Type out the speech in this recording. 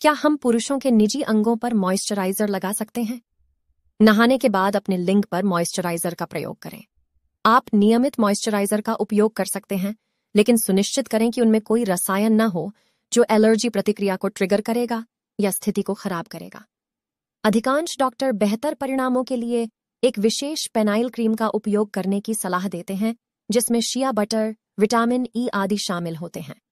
क्या हम पुरुषों के निजी अंगों पर मॉइस्चराइजर लगा सकते हैं नहाने के बाद अपने लिंग पर मॉइस्चराइजर का प्रयोग करें आप नियमित मॉइस्चराइजर का उपयोग कर सकते हैं लेकिन सुनिश्चित करें कि उनमें कोई रसायन न हो जो एलर्जी प्रतिक्रिया को ट्रिगर करेगा या स्थिति को खराब करेगा अधिकांश डॉक्टर बेहतर परिणामों के लिए एक विशेष पेनाइल क्रीम का उपयोग करने की सलाह देते हैं जिसमें शिया बटर विटामिन ई आदि शामिल होते हैं